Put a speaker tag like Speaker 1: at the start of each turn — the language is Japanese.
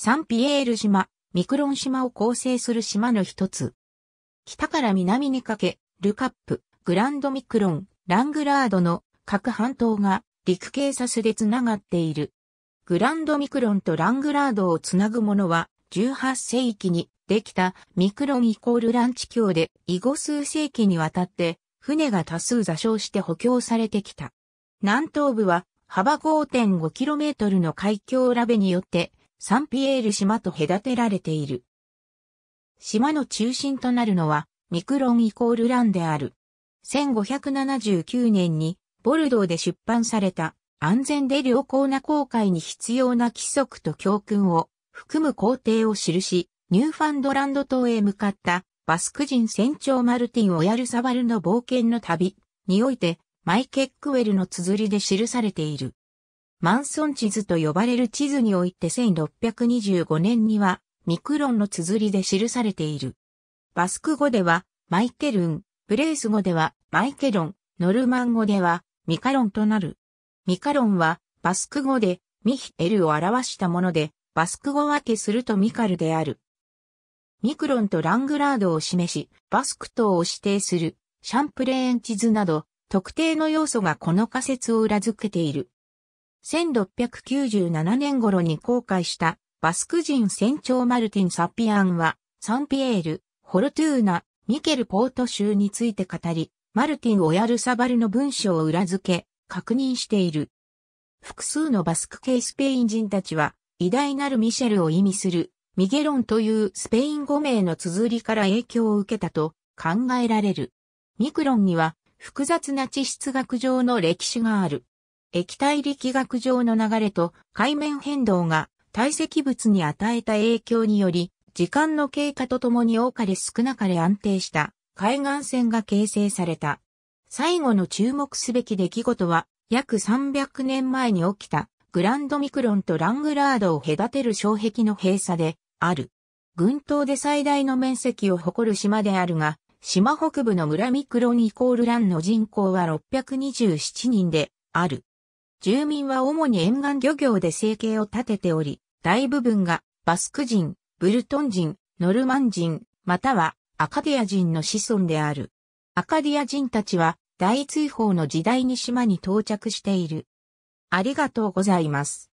Speaker 1: サンピエール島、ミクロン島を構成する島の一つ。北から南にかけ、ルカップ、グランドミクロン、ラングラードの各半島が陸警察でつながっている。グランドミクロンとラングラードをつなぐものは18世紀にできたミクロンイコールランチ橋で以後数世紀にわたって船が多数座礁して補強されてきた。南東部は幅 5.5km の海峡ラベによってサンピエール島と隔てられている。島の中心となるのは、ミクロンイコールランである。1579年に、ボルドーで出版された、安全で良好な航海に必要な規則と教訓を含む工程を記し、ニューファンドランド島へ向かったバスク人船長マルティン・オヤルサバルの冒険の旅においてマイケックウェルの綴りで記されている。マンソン地図と呼ばれる地図において1625年にはミクロンの綴りで記されている。バスク語ではマイケルン、ブレース語ではマイケロン、ノルマン語ではミカロンとなる。ミカロンはバスク語でミヒエルを表したもので、バスク語分けするとミカルである。ミクロンとラングラードを示し、バスク島を指定するシャンプレーン地図など、特定の要素がこの仮説を裏付けている。1697年頃に公開したバスク人船長マルティン・サピアンは、サンピエール、ホルトゥーナ、ミケル・ポート州について語り、マルティン・オヤルサバルの文章を裏付け、確認している。複数のバスク系スペイン人たちは、偉大なるミシェルを意味する、ミゲロンというスペイン語名の綴りから影響を受けたと考えられる。ミクロンには複雑な地質学上の歴史がある。液体力学上の流れと海面変動が堆積物に与えた影響により、時間の経過とともに多かれ少なかれ安定した海岸線が形成された。最後の注目すべき出来事は、約300年前に起きたグランドミクロンとラングラードを隔てる障壁の閉鎖である。群島で最大の面積を誇る島であるが、島北部の村ミクロンイコールランの人口は627人である。住民は主に沿岸漁業で生計を立てており、大部分がバスク人、ブルトン人、ノルマン人、またはアカディア人の子孫である。アカディア人たちは大追放の時代に島に到着している。ありがとうございます。